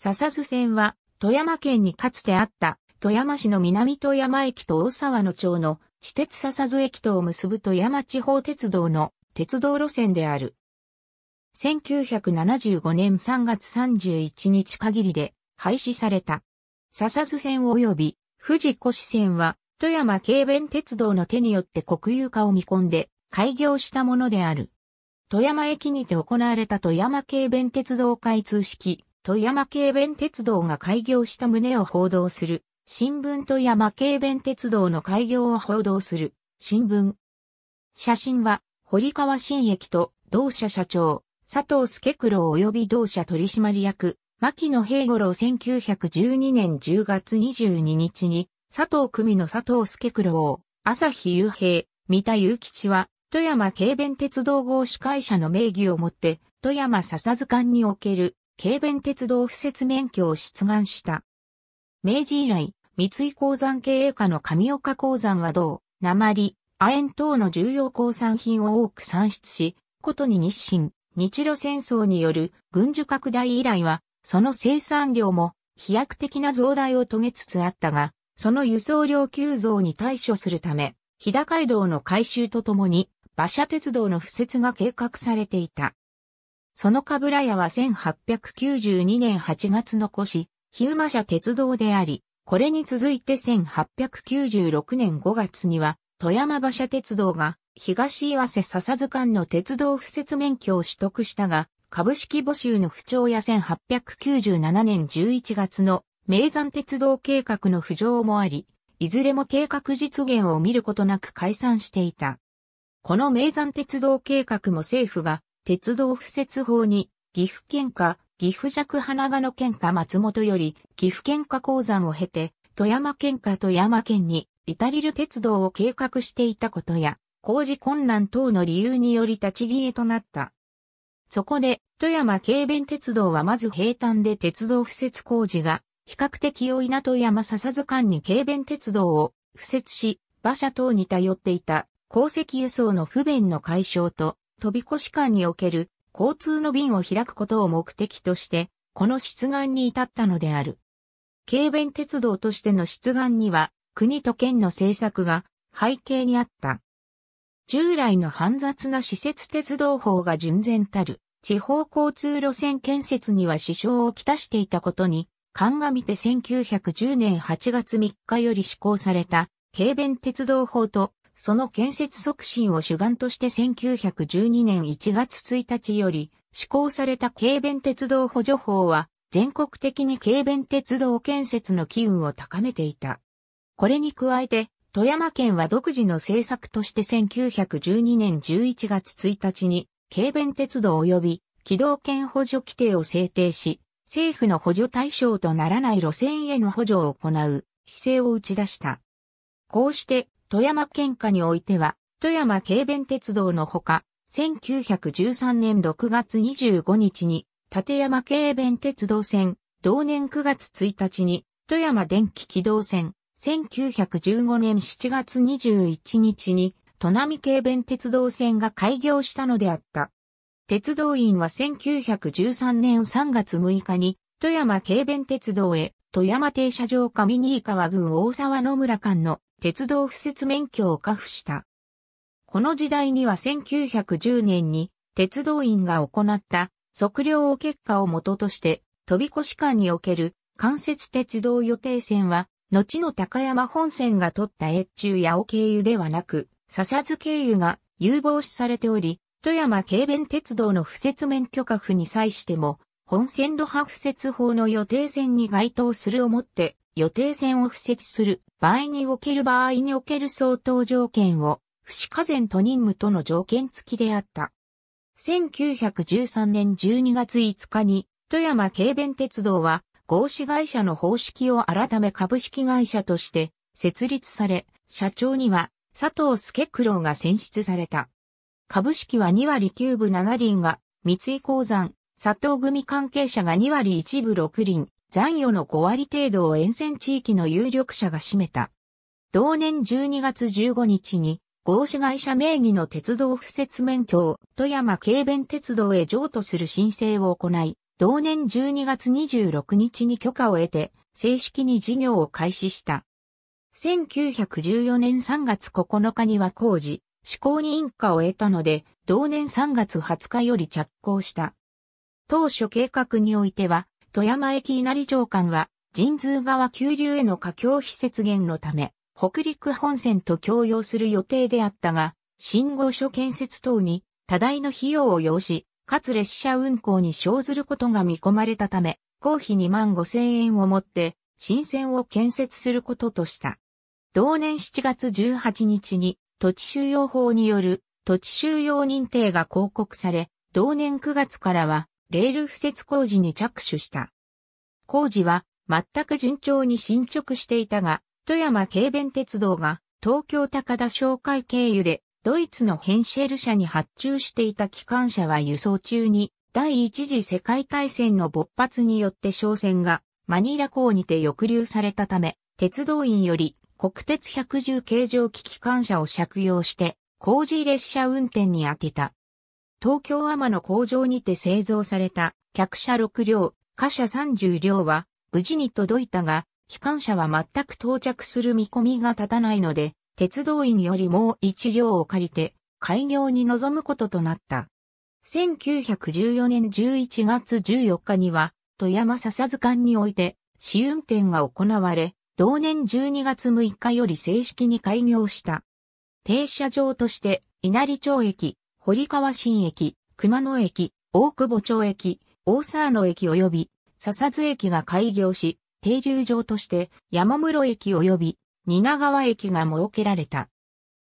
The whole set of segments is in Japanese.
笹津線は、富山県にかつてあった、富山市の南富山駅と大沢野町の私鉄笹津駅とを結ぶ富山地方鉄道の鉄道路線である。1975年3月31日限りで廃止された。笹津線及び富士越線は富山軽便鉄道の手によって国有化を見込んで開業したものである。富山駅にて行われた富山軽便鉄道開通式富山警弁鉄道が開業した旨を報道する、新聞富山警弁鉄道の開業を報道する、新聞。写真は、堀川新駅と、同社社長、佐藤助九郎及び同社取締役、牧野平五郎1912年10月22日に、佐藤組の佐藤助九郎、朝日雄平、三田雄吉は、富山警弁鉄道合資会社の名義をもって、富山笹図鑑における軽便鉄道敷設免許を出願した。明治以来、三井鉱山経営下の上岡鉱山は銅、鉛、亜鉛等の重要鉱産品を多く産出し、ことに日清、日露戦争による軍需拡大以来は、その生産量も飛躍的な増大を遂げつつあったが、その輸送量急増に対処するため、日高街道の改修とともに、馬車鉄道の敷設が計画されていた。そのかぶら屋は1892年8月の越し、日馬社鉄道であり、これに続いて1896年5月には、富山馬車鉄道が東岩瀬笹津間の鉄道敷設免許を取得したが、株式募集の不調や1897年11月の名山鉄道計画の浮上もあり、いずれも計画実現を見ることなく解散していた。この名山鉄道計画も政府が鉄道敷設法に、岐阜県下、岐阜弱花賀の県下松本より、岐阜県下鉱山を経て、富山県下富山県に、至りる鉄道を計画していたことや、工事困難等の理由により立ち消えとなった。そこで、富山軽便鉄道はまず平坦で鉄道敷設工事が、比較的良いな富山笹津間に軽便鉄道を敷設し、馬車等に頼っていた、鉱石輸送の不便の解消と、飛び越し間における交通の便を開くことを目的として、この出願に至ったのである。軽便鉄道としての出願には、国と県の政策が背景にあった。従来の煩雑な施設鉄道法が純然たる地方交通路線建設には支障をきたしていたことに、鑑みて1910年8月3日より施行された軽便鉄道法とその建設促進を主眼として1912年1月1日より施行された軽便鉄道補助法は全国的に軽便鉄道建設の機運を高めていた。これに加えて富山県は独自の政策として1912年11月1日に軽便鉄道及び機動権補助規定を制定し、政府の補助対象とならない路線への補助を行う姿勢を打ち出した。こうして富山県下においては、富山軽便鉄道のほか、1913年6月25日に、立山軽便鉄道線、同年9月1日に、富山電気軌道線、1915年7月21日に、都並軽便鉄道線が開業したのであった。鉄道員は1913年3月6日に、富山軽便鉄道へ、富山停車場上新川郡大沢野村間の鉄道敷設免許を下付した。この時代には1910年に鉄道員が行った測量を結果をもととして飛び越間における関節鉄道予定線は後の高山本線が取った越中八尾経由ではなく笹津経由が有望視されており富山軽便鉄道の不設免許可付に際しても本線路派付設法の予定線に該当するをもって、予定線を付設する場合における場合における相当条件を、不死火前と任務との条件付きであった。1913年12月5日に、富山軽便鉄道は、合資会社の方式を改め株式会社として設立され、社長には佐藤助九郎が選出された。株式は2割9分7輪が三井鉱山、佐藤組関係者が2割一部6輪、残余の5割程度を沿線地域の有力者が占めた。同年12月15日に、合資会社名義の鉄道敷設免許を富山軽弁鉄道へ譲渡する申請を行い、同年12月26日に許可を得て、正式に事業を開始した。1914年3月9日には工事、施行に認可を得たので、同年3月20日より着工した。当初計画においては、富山駅稲荷町間は、神通川急流への架橋費設減のため、北陸本線と共用する予定であったが、信号所建設等に多大の費用を要し、かつ列車運行に生ずることが見込まれたため、公費2万5千円をもって、新線を建設することとした。同年7月18日に土地収容法による土地収容認定が公告され、同年9月からはレール敷設工事に着手した。工事は全く順調に進捗していたが、富山軽便鉄道が東京高田商会経由でドイツのヘンシェル社に発注していた機関車は輸送中に第一次世界大戦の勃発によって商船がマニラ港にて抑留されたため、鉄道員より国鉄110形状機機関車を借用して工事列車運転に当てた。東京天の工場にて製造された客車6両、貨車30両は無事に届いたが、機関車は全く到着する見込みが立たないので、鉄道員よりもう1両を借りて開業に臨むこととなった。1914年11月14日には、富山笹図鑑において試運転が行われ、同年12月6日より正式に開業した。停車場として稲荷町駅、堀川新駅、熊野駅、大久保町駅、大沢野駅及び笹津駅が開業し、停留場として山室駅及び蜷川駅が設けられた。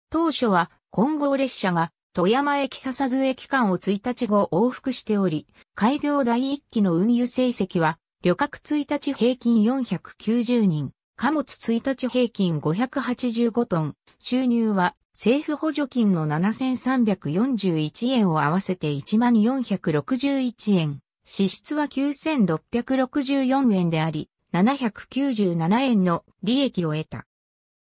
当初は混合列車が富山駅笹津駅間を1日後往復しており、開業第1期の運輸成績は、旅客1日平均490人、貨物1日平均585トン、収入は政府補助金の7341円を合わせて1461円、支出は9664円であり、797円の利益を得た。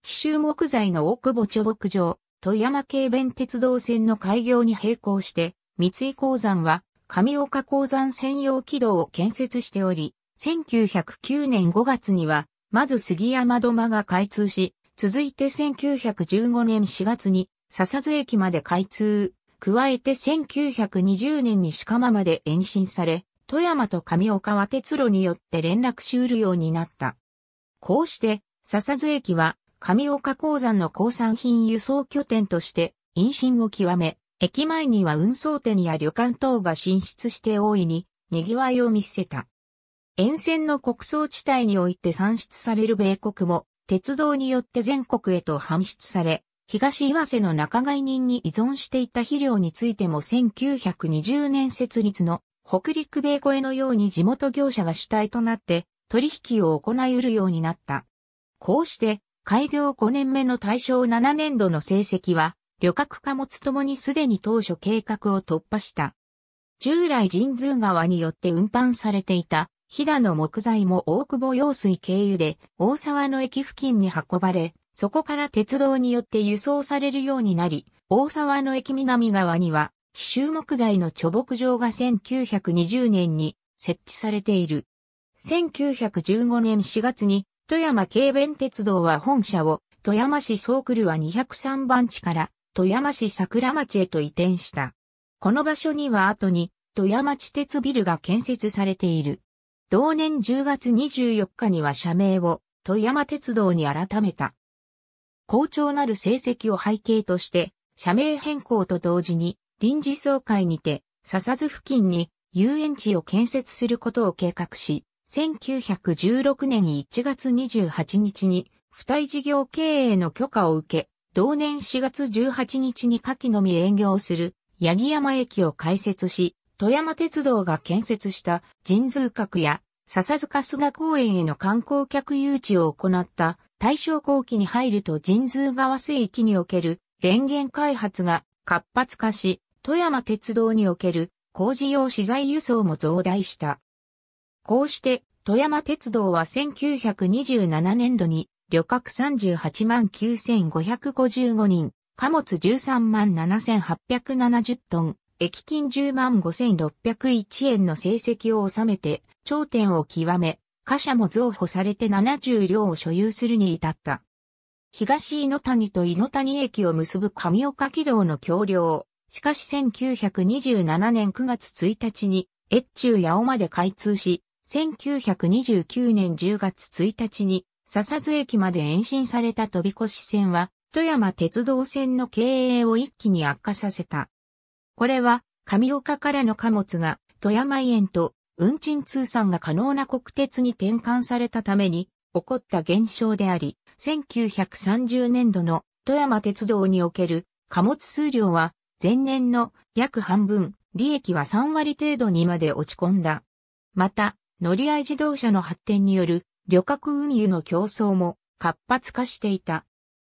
奇襲木材の大久保貯木場、富山軽便鉄道線の開業に並行して、三井鉱山は、上岡鉱山専用軌道を建設しており、1909年5月には、まず杉山土間が開通し、続いて1915年4月に笹津駅まで開通、加えて1920年に鹿間まで延伸され、富山と上岡は鉄路によって連絡し得るようになった。こうして、笹津駅は上岡鉱山の鉱産品輸送拠点として、陰伸を極め、駅前には運送店や旅館等が進出して大いに、賑わいを見せた。沿線の国葬地帯において産出される米国も、鉄道によって全国へと搬出され、東岩瀬の仲買人に依存していた肥料についても1920年設立の北陸米越えのように地元業者が主体となって取引を行い得るようになった。こうして、開業5年目の大正7年度の成績は、旅客貨物ともにすでに当初計画を突破した。従来神通川によって運搬されていた飛騨の木材も大久保用水経由で大沢の駅付近に運ばれ、そこから鉄道によって輸送されるようになり、大沢の駅南側には、奇襲木材の貯木場が1920年に設置されている。1915年4月に、富山軽便鉄道は本社を、富山市総ルは203番地から、富山市桜町へと移転した。この場所には後に、富山地鉄ビルが建設されている。同年10月24日には社名を富山鉄道に改めた。好調なる成績を背景として、社名変更と同時に臨時総会にて笹津付近に遊園地を建設することを計画し、1916年1月28日に付帯事業経営の許可を受け、同年4月18日に夏季のみ営業する八木山駅を開設し、富山鉄道が建設した神通閣や笹塚菅公園への観光客誘致を行った大正後期に入ると神通川水域における電源開発が活発化し、富山鉄道における工事用資材輸送も増大した。こうして富山鉄道は1927年度に旅客38万9555人、貨物13万7870トン、駅金10万5601円の成績を収めて、頂点を極め、貨車も増補されて70両を所有するに至った。東井の谷と井の谷駅を結ぶ上岡軌道の橋梁。しかし1927年9月1日に、越中八尾まで開通し、1929年10月1日に、笹津駅まで延伸された飛び越し線は、富山鉄道線の経営を一気に悪化させた。これは、上岡からの貨物が、富山園と、運賃通算が可能な国鉄に転換されたために、起こった現象であり、1930年度の富山鉄道における貨物数量は、前年の約半分、利益は3割程度にまで落ち込んだ。また、乗り合い自動車の発展による旅客運輸の競争も活発化していた。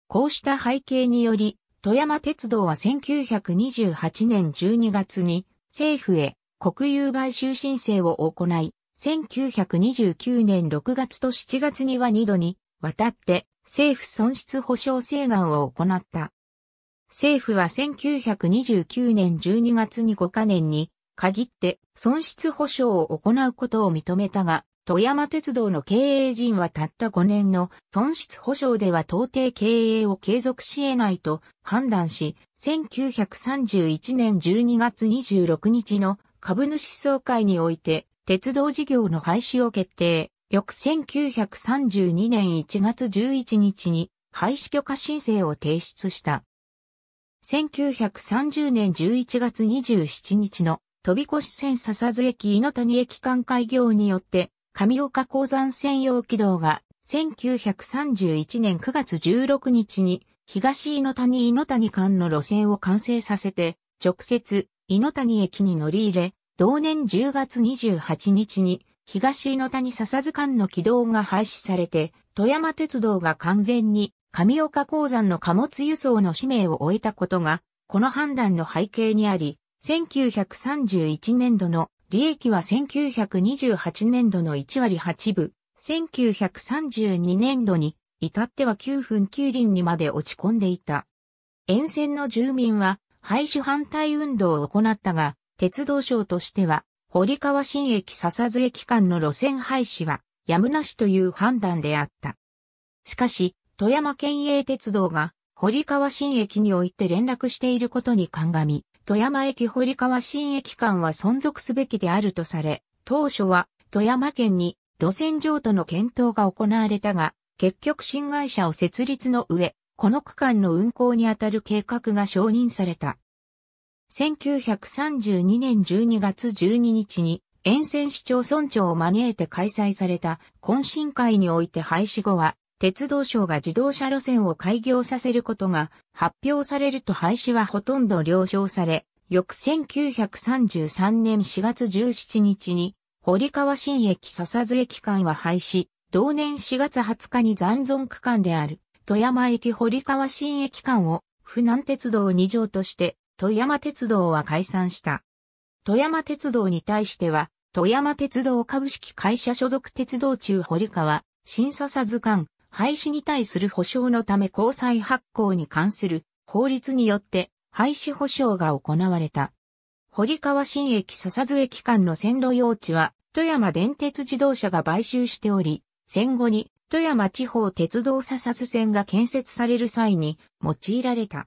こうした背景により、富山鉄道は1928年12月に政府へ国有買収申請を行い、1929年6月と7月には2度に渡って政府損失保障請願を行った。政府は1929年12月に5カ年に限って損失保障を行うことを認めたが、富山鉄道の経営陣はたった5年の損失保障では到底経営を継続し得ないと判断し、1931年12月26日の株主総会において鉄道事業の廃止を決定。翌1932年1月11日に廃止許可申請を提出した。1930年11月27日の飛び越線笹津駅猪谷駅間開業によって上岡鉱山専用軌道が1931年9月16日に東井の谷井の谷間の路線を完成させて直接井の谷駅に乗り入れ同年10月28日に東井の谷笹津間の軌道が廃止されて富山鉄道が完全に上岡鉱山の貨物輸送の使命を終えたことが、この判断の背景にあり、1931年度の利益は1928年度の1割8分、1932年度に至っては9分9厘にまで落ち込んでいた。沿線の住民は廃止反対運動を行ったが、鉄道省としては、堀川新駅笹津駅間の路線廃止はやむなしという判断であった。しかし、富山県営鉄道が堀川新駅において連絡していることに鑑み、富山駅堀川新駅間は存続すべきであるとされ、当初は富山県に路線上との検討が行われたが、結局新会社を設立の上、この区間の運行にあたる計画が承認された。1932年12月12日に沿線市町村長を招いて開催された懇親会において廃止後は鉄道省が自動車路線を開業させることが発表されると廃止はほとんど了承され、翌1933年4月17日に、堀川新駅笹津駅間は廃止、同年4月20日に残存区間である、富山駅堀川新駅間を、富南鉄道2条として、富山鉄道は解散した。富山鉄道に対しては、富山鉄道株式会社所属鉄道中堀川、新笹津間、廃止に対する保障のため交際発行に関する法律によって廃止保障が行われた。堀川新駅笹津駅間の線路用地は富山電鉄自動車が買収しており、戦後に富山地方鉄道笹津線が建設される際に用いられた。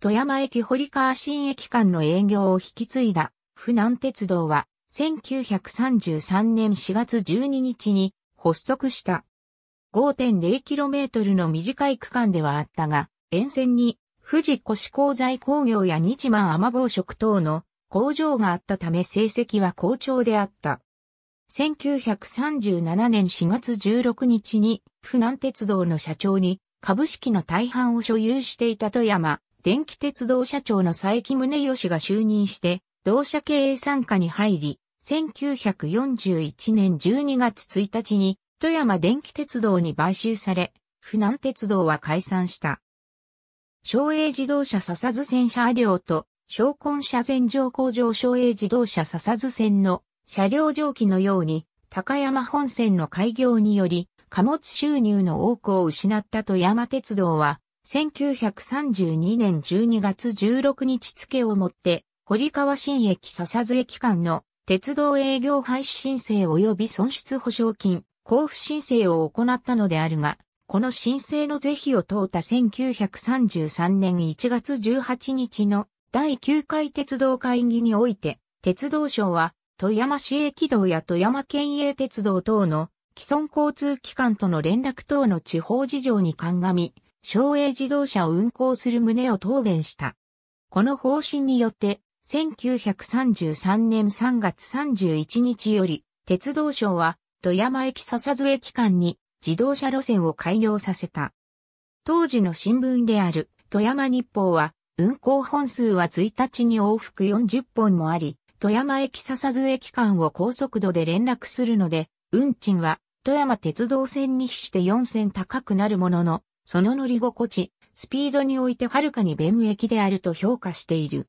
富山駅堀川新駅間の営業を引き継いだ、富南鉄道は1933年4月12日に発足した。5.0km の短い区間ではあったが、沿線に富士越鋼材工業や日満甘防食等の工場があったため成績は好調であった。1937年4月16日に、富南鉄道の社長に、株式の大半を所有していた富山、電気鉄道社長の佐伯宗義が就任して、同社経営参加に入り、1941年12月1日に、富山電気鉄道に買収され、富南鉄道は解散した。省営自動車笹津線車両と、昇魂車線上工場省営自動車笹津線の車両蒸気のように、高山本線の開業により、貨物収入の多くを失った富山鉄道は、1932年12月16日付をもって、堀川新駅笹津駅間の鉄道営業廃止申請及び損失保証金交付申請を行ったのであるが、この申請の是非を問うた1933年1月18日の第9回鉄道会議において、鉄道省は富山市営軌道や富山県営鉄道等の既存交通機関との連絡等の地方事情に鑑み、省営自動車を運行する旨を答弁した。この方針によって、1933年3月31日より、鉄道省は富山駅笹津駅間に自動車路線を開業させた。当時の新聞である富山日報は、運行本数は1日に往復40本もあり、富山駅笹津駅間を高速度で連絡するので、運賃は富山鉄道線に比して4 0高くなるものの、その乗り心地、スピードにおいてはるかに便益であると評価している。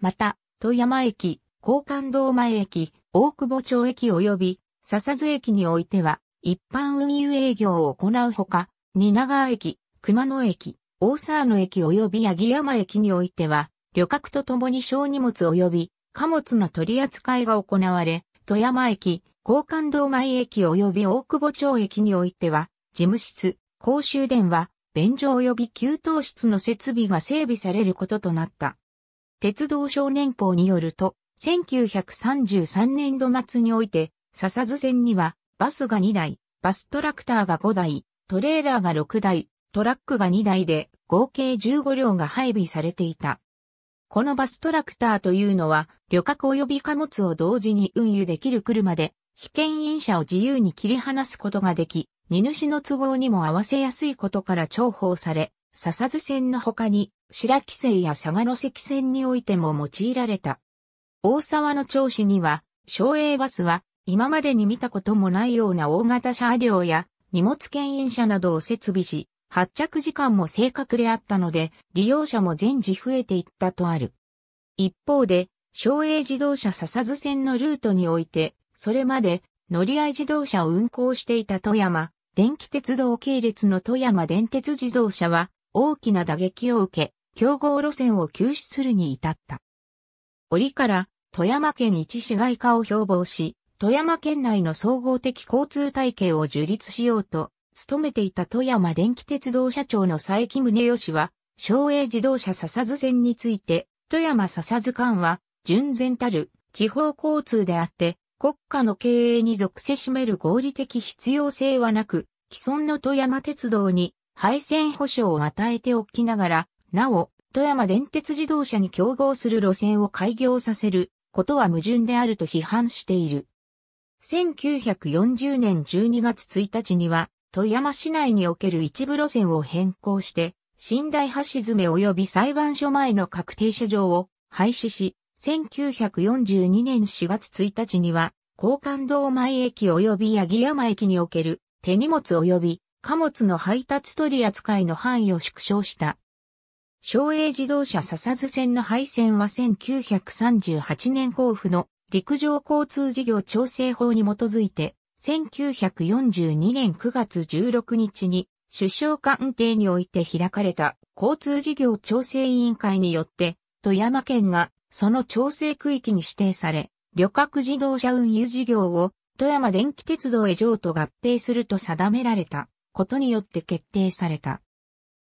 また、富山駅、高官堂前駅、大久保町駅及び笹津駅においては、一般運輸営業を行うほか、蜷川駅、熊野駅、大沢野駅及び八木山駅においては、旅客と共に小荷物及び貨物の取り扱いが行われ、富山駅、高官堂前駅及び大久保町駅においては、事務室、公衆電話、便所及び給湯室の設備が整備されることとなった。鉄道少年法によると、1933年度末において、笹津線には、バスが2台、バストラクターが5台、トレーラーが6台、トラックが2台で合計15両が配備されていた。このバストラクターというのは、旅客及び貨物を同時に運輸できる車で、被験員車を自由に切り離すことができ、荷主の都合にも合わせやすいことから重宝され、笹津線の他に、白木線や佐賀の関線においても用いられた。大沢の調子には、省営バスは今までに見たこともないような大型車両や荷物牽引車などを設備し、発着時間も正確であったので、利用者も全時増えていったとある。一方で、省営自動車笹津線のルートにおいて、それまで乗り合い自動車を運行していた富山、電気鉄道系列の富山電鉄自動車は大きな打撃を受け、競合路線を休止するに至った。折から富山県一市街化を標榜し、富山県内の総合的交通体系を樹立しようと、勤めていた富山電気鉄道社長の佐伯宗義は、省営自動車笹津線について、富山笹津間は、純然たる地方交通であって、国家の経営に属せしめる合理的必要性はなく、既存の富山鉄道に配線保障を与えておきながら、なお、富山電鉄自動車に競合する路線を開業させることは矛盾であると批判している。1940年12月1日には、富山市内における一部路線を変更して、新大橋詰及び裁判所前の確定車場を廃止し、1942年4月1日には、高官堂前駅及び八木山駅における手荷物及び貨物の配達取り扱いの範囲を縮小した。省営自動車笹津線の廃線は1938年交付の陸上交通事業調整法に基づいて、1942年9月16日に首相官邸において開かれた交通事業調整委員会によって、富山県がその調整区域に指定され、旅客自動車運輸事業を富山電気鉄道へ上と合併すると定められたことによって決定された。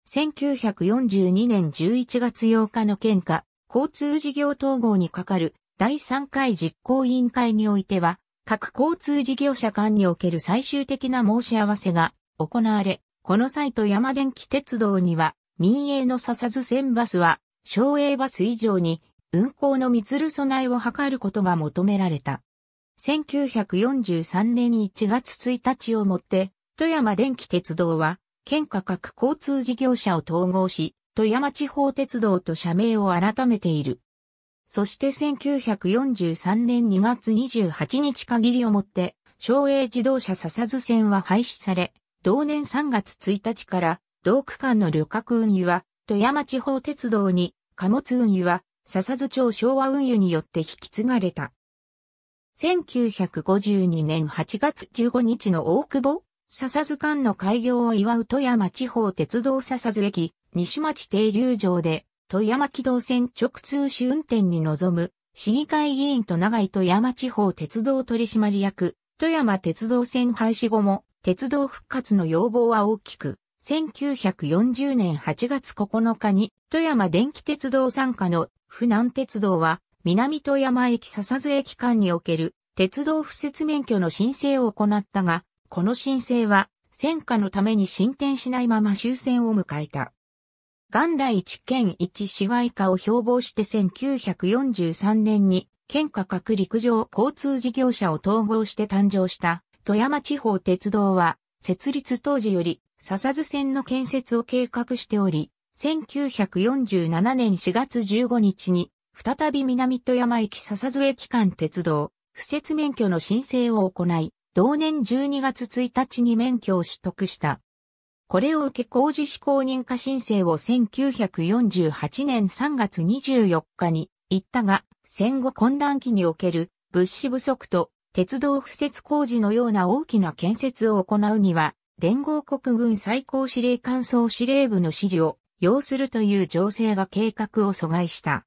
1942年11月8日の県下、交通事業統合にかかる第3回実行委員会においては、各交通事業者間における最終的な申し合わせが行われ、この際と山電気鉄道には、民営の笹津線バスは、省営バス以上に、運行の密る備えを図ることが求められた。1943年1月1日をもって、富山電気鉄道は、県下各交通事業者を統合し、富山地方鉄道と社名を改めている。そして1943年2月28日限りをもって、省営自動車笹津線は廃止され、同年3月1日から、同区間の旅客運輸は、富山地方鉄道に、貨物運輸は、笹津町昭和運輸によって引き継がれた。1952年8月15日の大久保、笹津間の開業を祝う富山地方鉄道笹津駅、西町停留場で、富山軌道線直通試運転に臨む、市議会議員と長井富山地方鉄道取締役、富山鉄道線廃止後も、鉄道復活の要望は大きく、1940年8月9日に、富山電気鉄道参加の富南鉄道は、南富山駅笹津駅間における鉄道不設免許の申請を行ったが、この申請は、戦火のために進展しないまま終戦を迎えた。元来一県一市街化を標榜して1943年に県下各陸上交通事業者を統合して誕生した富山地方鉄道は設立当時より笹津線の建設を計画しており、1947年4月15日に再び南富山駅笹津駅間鉄道不設免許の申請を行い、同年12月1日に免許を取得した。これを受け工事施行認可申請を1948年3月24日に行ったが、戦後混乱期における物資不足と鉄道敷設工事のような大きな建設を行うには、連合国軍最高司令官総司令部の指示を要するという情勢が計画を阻害した。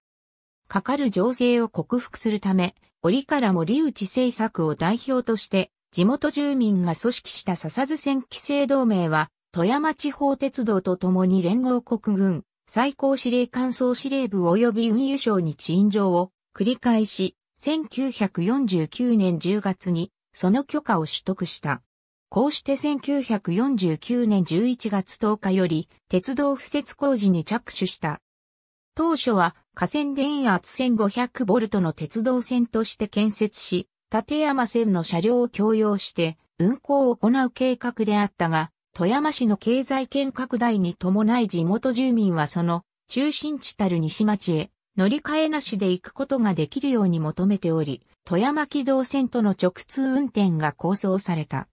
かかる情勢を克服するため、折から森内政策を代表として、地元住民が組織した笹津戦規制同盟は、富山地方鉄道と共に連合国軍、最高司令官総司令部及び運輸省に陳情を繰り返し、1949年10月にその許可を取得した。こうして1949年11月10日より鉄道敷設工事に着手した。当初は河川電圧1500ボルトの鉄道線として建設し、立山線の車両を共用して運行を行う計画であったが、富山市の経済圏拡大に伴い地元住民はその中心地たる西町へ乗り換えなしで行くことができるように求めており、富山軌道線との直通運転が構想された。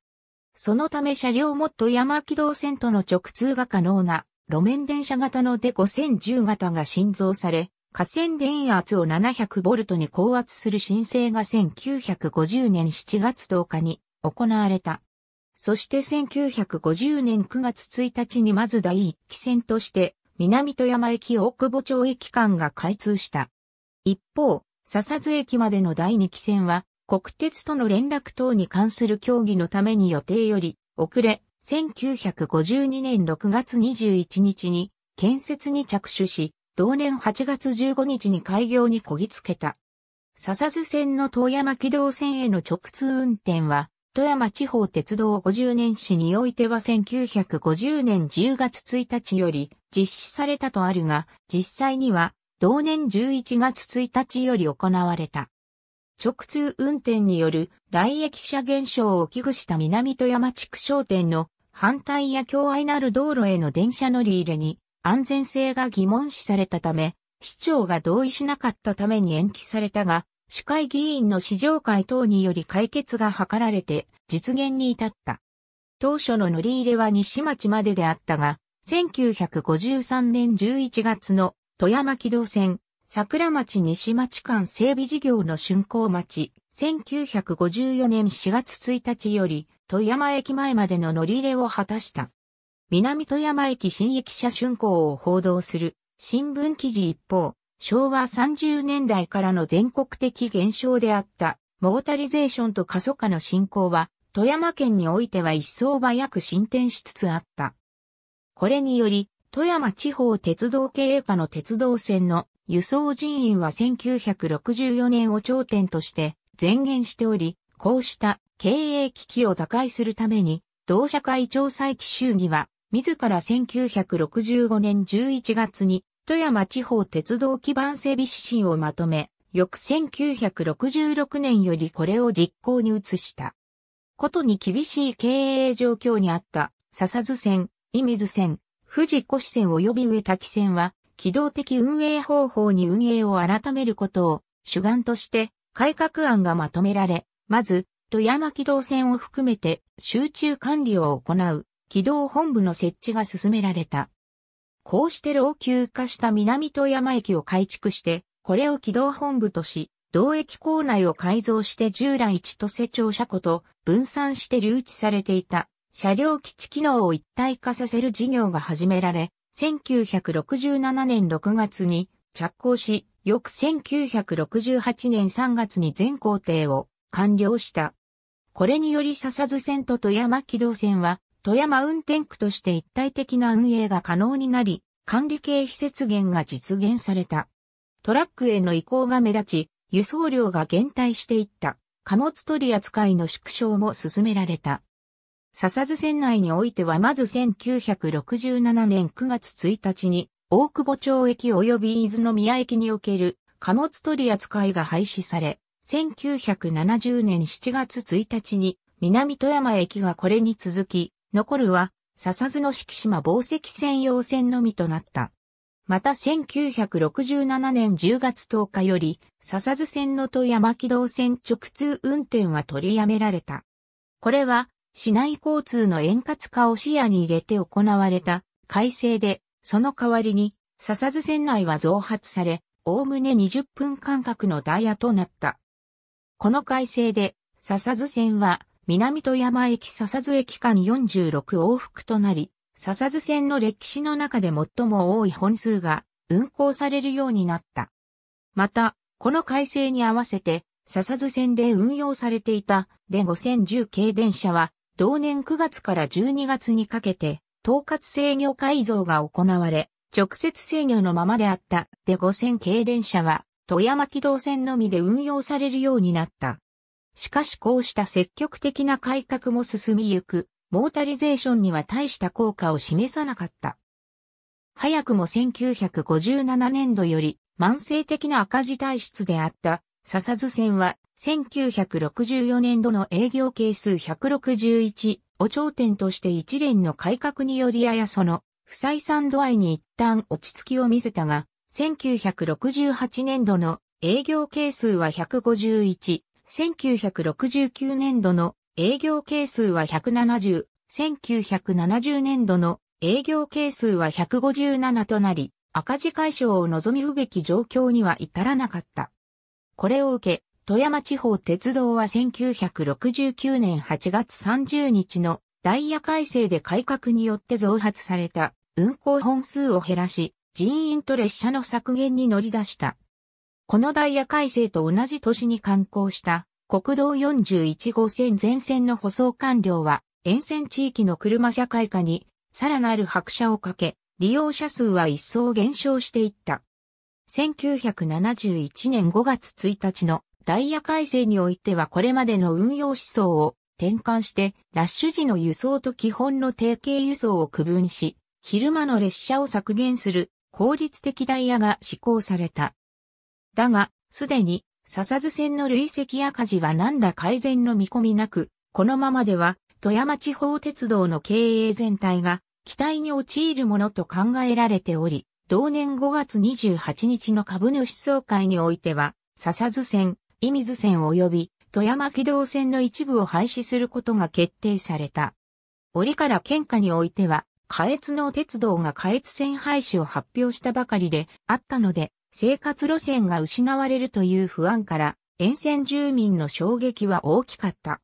そのため車両も富山軌道線との直通が可能な路面電車型のデコ0 1 0型が新造され、河川電圧を7 0 0トに高圧する申請が1950年7月10日に行われた。そして1950年9月1日にまず第一期線として、南富山駅大久保町駅間が開通した。一方、笹津駅までの第二期線は、国鉄との連絡等に関する協議のために予定より遅れ、1952年6月21日に建設に着手し、同年8月15日に開業にこぎつけた。笹津線の遠山軌道線への直通運転は、富山地方鉄道50年史においては1950年10月1日より実施されたとあるが、実際には同年11月1日より行われた。直通運転による来駅者減少を危惧した南富山地区商店の反対や境愛なる道路への電車乗り入れに安全性が疑問視されたため、市長が同意しなかったために延期されたが、市会議員の市場会等により解決が図られて実現に至った。当初の乗り入れは西町までであったが、1953年11月の富山軌道線、桜町西町間整備事業の竣工町、1954年4月1日より富山駅前までの乗り入れを果たした。南富山駅新駅舎竣工を報道する新聞記事一方、昭和30年代からの全国的現象であった、モータリゼーションと過疎化の進行は、富山県においては一層早く進展しつつあった。これにより、富山地方鉄道経営下の鉄道線の輸送人員は1964年を頂点として前言しており、こうした経営危機を打開するために、同社会調査機衆議は、自ら1965年11月に富山地方鉄道基盤整備指針をまとめ、翌1966年よりこれを実行に移した。ことに厳しい経営状況にあった笹津線、伊水線、富士越線及び上滝線は、機動的運営方法に運営を改めることを主眼として改革案がまとめられ、まず、富山機動線を含めて集中管理を行う機動本部の設置が進められた。こうして老朽化した南富山駅を改築して、これを軌道本部とし、同駅構内を改造して従来一都歳庁車庫と分散して留置されていた車両基地機能を一体化させる事業が始められ、1967年6月に着工し、翌1968年3月に全工程を完了した。これにより笹津線と富山軌道線は富山運転区として一体的な運営が可能になり、管理経費節減が実現された。トラックへの移行が目立ち、輸送量が減退していった。貨物取扱いの縮小も進められた。笹津線内においてはまず1967年9月1日に、大久保町駅及び伊豆の宮駅における貨物取扱いが廃止され、1970年7月1日に南富山駅がこれに続き、残るは、笹津の敷島防石専用線のみとなった。また1967年10月10日より、笹津線の戸山軌道線直通運転は取りやめられた。これは、市内交通の円滑化を視野に入れて行われた改正で、その代わりに、笹津線内は増発され、おおむね20分間隔のダイヤとなった。この改正で、笹津線は南富山駅笹津駅間46往復となり、笹津線の歴史の中で最も多い本数が運行されるようになった。また、この改正に合わせて、笹津線で運用されていた、で5010系電車は、同年9月から12月にかけて、統括制御改造が行われ、直接制御のままであった、で5000系電車は、富山機動線のみで運用されるようになった。しかしこうした積極的な改革も進みゆく、モータリゼーションには大した効果を示さなかった。早くも1957年度より慢性的な赤字体質であった笹津線は1964年度の営業係数161を頂点として一連の改革によりややその不採算度合いに一旦落ち着きを見せたが1968年度の営業係数は151 1969年度の営業係数は170、1970年度の営業係数は157となり、赤字解消を望みうべき状況には至らなかった。これを受け、富山地方鉄道は1969年8月30日のダイヤ改正で改革によって増発された運行本数を減らし、人員と列車の削減に乗り出した。このダイヤ改正と同じ年に刊行した国道41号線全線の舗装完了は沿線地域の車社会化にさらなる拍車をかけ、利用者数は一層減少していった。1971年5月1日のダイヤ改正においてはこれまでの運用思想を転換して、ラッシュ時の輸送と基本の定型輸送を区分し、昼間の列車を削減する効率的ダイヤが施行された。だが、すでに、笹津線の累積赤字は何ら改善の見込みなく、このままでは、富山地方鉄道の経営全体が、期待に陥るものと考えられており、同年5月28日の株主総会においては、笹津線、伊水線及び富山軌道線の一部を廃止することが決定された。折から県下においては、下越の鉄道が下越線廃止を発表したばかりであったので、生活路線が失われるという不安から沿線住民の衝撃は大きかった。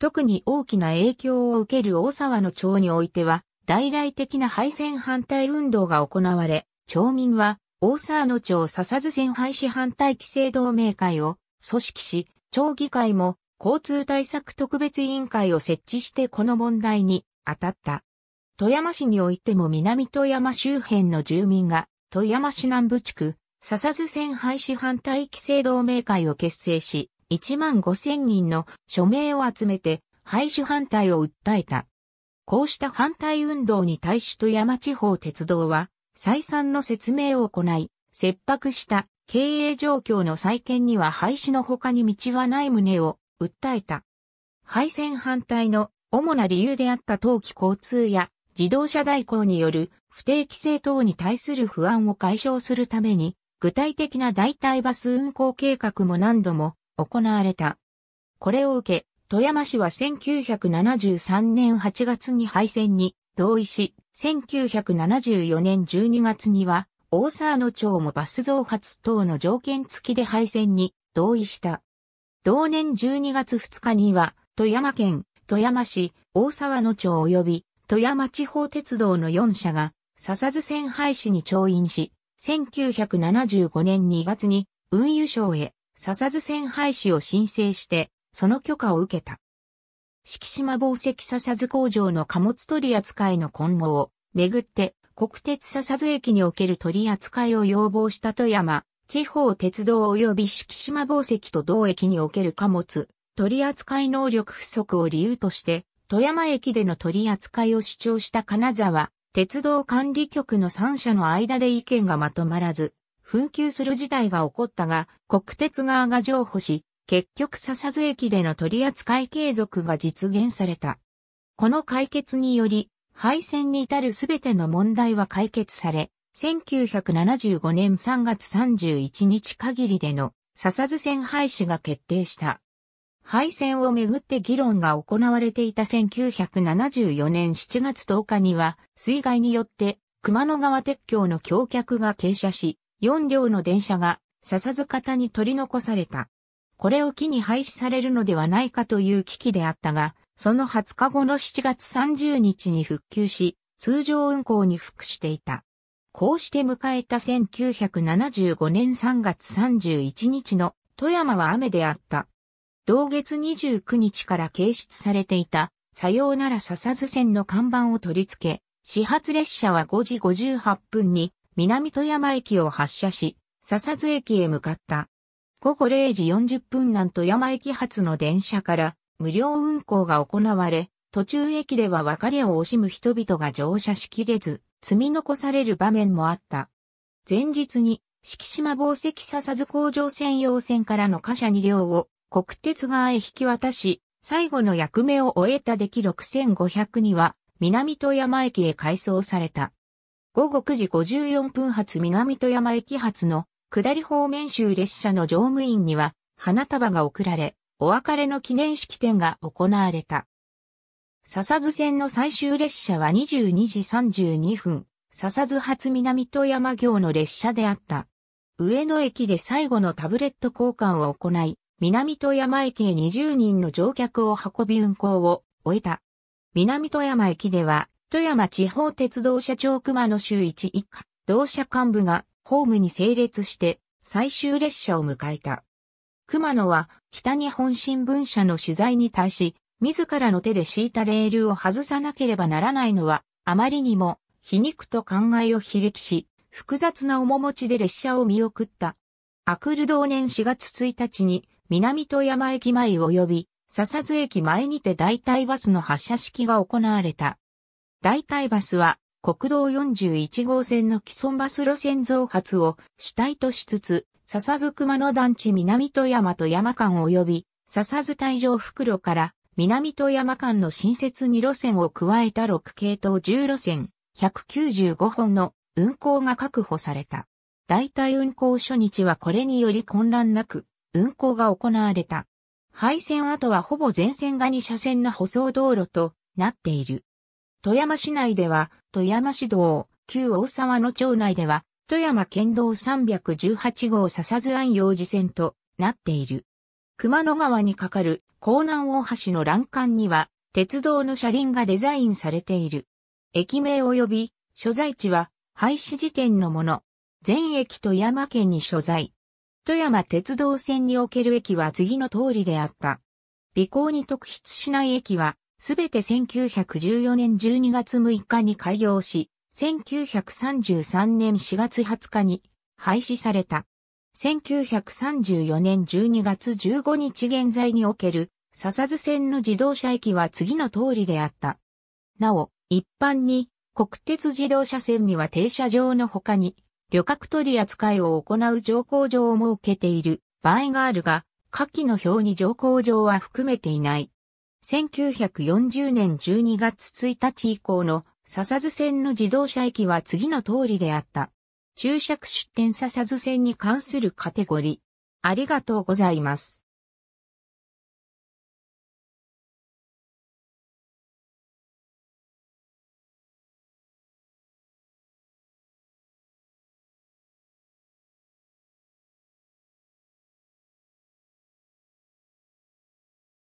特に大きな影響を受ける大沢の町においては、大々的な廃線反対運動が行われ、町民は大沢の町笹津線廃止反対規制同盟会を組織し、町議会も交通対策特別委員会を設置してこの問題に当たった。富山市においても南富山周辺の住民が富山市南部地区、笹津線廃止反対規制同盟会を結成し、1万5千人の署名を集めて廃止反対を訴えた。こうした反対運動に対し富山地方鉄道は再三の説明を行い、切迫した経営状況の再建には廃止の他に道はない旨を訴えた。廃線反対の主な理由であった冬季交通や自動車代行による不定規制等に対する不安を解消するために具体的な代替バス運行計画も何度も行われた。これを受け、富山市は1973年8月に廃線に同意し、1974年12月には、大沢野町もバス増発等の条件付きで廃線に同意した。同年12月2日には、富山県、富山市、大沢野町及び、富山地方鉄道の4社が、笹津線廃止に調印し、1975年2月に運輸省へ笹津線廃止を申請して、その許可を受けた。四季島宝石笹津工場の貨物取扱いの今後をめぐって、国鉄笹津駅における取扱いを要望した富山、地方鉄道及び四季島宝石と同駅における貨物、取扱い能力不足を理由として、富山駅での取扱いを主張した金沢、鉄道管理局の3社の間で意見がまとまらず、紛糾する事態が起こったが、国鉄側が譲歩し、結局笹津駅での取り扱い継続が実現された。この解決により、廃線に至るすべての問題は解決され、1975年3月31日限りでの笹津線廃止が決定した。敗戦をめぐって議論が行われていた1974年7月10日には、水害によって熊野川鉄橋の橋脚が傾斜し、4両の電車が笹塚田に取り残された。これを機に廃止されるのではないかという危機であったが、その20日後の7月30日に復旧し、通常運行に復していた。こうして迎えた1975年3月31日の富山は雨であった。同月29日から掲出されていた、さようなら笹津線の看板を取り付け、始発列車は5時58分に南富山駅を発車し、笹津駅へ向かった。午後0時40分南富山駅発の電車から無料運行が行われ、途中駅では別れを惜しむ人々が乗車しきれず、積み残される場面もあった。前日に、敷島紡績笹津工場専用線からの貨車2両を国鉄側へ引き渡し、最後の役目を終えた出来6500には、南富山駅へ改装された。午後9時54分発南富山駅発の下り方面州列車の乗務員には花束が贈られ、お別れの記念式典が行われた。笹津線の最終列車は22時32分、笹津発南富山行の列車であった。上野駅で最後のタブレット交換を行い、南富山駅へ20人の乗客を運び運行を終えた。南富山駅では、富山地方鉄道社長熊野周一一家、同社幹部がホームに整列して最終列車を迎えた。熊野は北日本新聞社の取材に対し、自らの手で敷いたレールを外さなければならないのは、あまりにも皮肉と考えを非歴し、複雑な面持ちで列車を見送った。アクル同年4月1日に南富山駅前及び笹津駅前にて代替バスの発車式が行われた。代替バスは国道41号線の既存バス路線増発を主体としつつ、笹津熊野団地南富山と山間及び笹津大城袋から南富山間の新設2路線を加えた6系統10路線195本の運行が確保された。代替運行初日はこれにより混乱なく運行が行われた。廃線跡はほぼ全線が2車線の舗装道路となっている。富山市内では、富山市道、旧大沢の町内では、富山県道318号笹津安陽寺線となっている。熊野川に架かる江南大橋の欄干には、鉄道の車輪がデザインされている。駅名及び所在地は廃止時点のもの。全駅富山県に所在。富山鉄道線における駅は次の通りであった。尾行に特筆しない駅は、すべて1914年12月6日に開業し、1933年4月20日に廃止された。1934年12月15日現在における笹津線の自動車駅は次の通りであった。なお、一般に国鉄自動車線には停車場の他に旅客取り扱いを行う乗降場を設けている場合があるが、下記の表に乗降場は含めていない。1940年12月1日以降の笹津線の自動車駅は次の通りであった。注釈出店笹津線に関するカテゴリー。ありがとうございます。